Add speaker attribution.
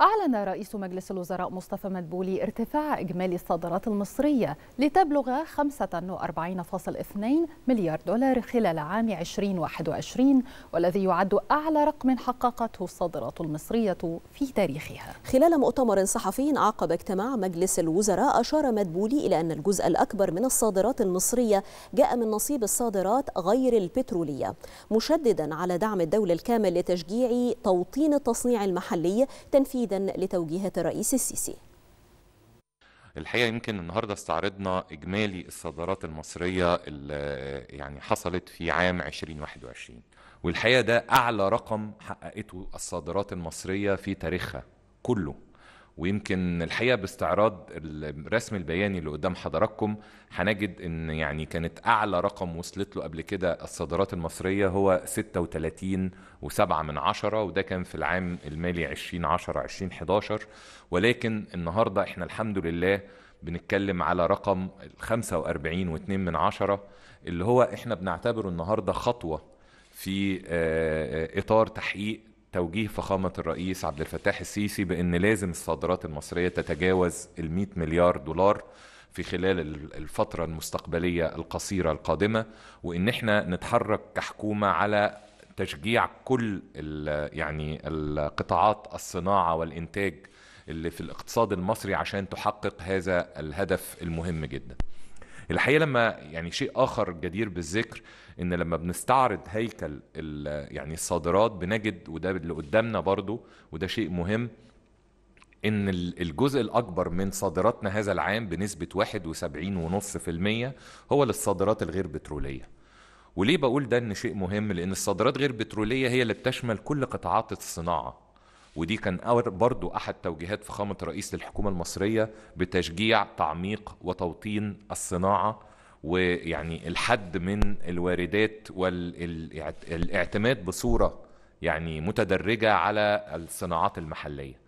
Speaker 1: أعلن رئيس مجلس الوزراء مصطفى مدبولي ارتفاع إجمالي الصادرات المصرية لتبلغ 45.2 مليار دولار خلال عام 2021 والذي يعد أعلى رقم حققته الصادرات المصرية في تاريخها خلال مؤتمر صحفي عقب اجتماع مجلس الوزراء أشار مدبولي إلى أن الجزء الأكبر من الصادرات المصرية جاء من نصيب الصادرات غير البترولية مشددا على دعم الدولة الكامل لتشجيع توطين التصنيع المحلي تنفيذ تأكيدا لتوجيهات الرئيس السيسي
Speaker 2: الحقيقه يمكن النهارده استعرضنا اجمالي الصادرات المصريه اللي يعني حصلت في عام 2021 والحقيقه ده اعلى رقم حققته الصادرات المصريه في تاريخها كله ويمكن الحقيقه باستعراض الرسم البياني اللي قدام حضراتكم هنجد ان يعني كانت اعلى رقم وصلت له قبل كده الصادرات المصريه هو 36 و7 من عشرة وده كان في العام المالي 2010 2011 ولكن النهارده احنا الحمد لله بنتكلم على رقم 45 و2 من عشرة اللي هو احنا بنعتبره النهارده خطوه في آه، آه، اطار تحقيق توجيه فخامة الرئيس عبد الفتاح السيسي بأن لازم الصادرات المصرية تتجاوز ال 100 مليار دولار في خلال الفترة المستقبلية القصيرة القادمة وإن احنا نتحرك كحكومة على تشجيع كل الـ يعني القطاعات الصناعة والإنتاج اللي في الاقتصاد المصري عشان تحقق هذا الهدف المهم جداً الحقيقه لما يعني شيء اخر جدير بالذكر ان لما بنستعرض هيكل يعني الصادرات بنجد وده اللي قدامنا برضو وده شيء مهم ان الجزء الاكبر من صادراتنا هذا العام بنسبه 71.5% هو للصادرات الغير بتروليه وليه بقول ده ان شيء مهم لان الصادرات غير بتروليه هي اللي بتشمل كل قطاعات الصناعه ودي كان برضو أحد توجيهات فخامة رئيس للحكومة المصرية بتشجيع تعميق وتوطين الصناعة ويعني الحد من الواردات والاعتماد بصورة يعني متدرجة على الصناعات المحلية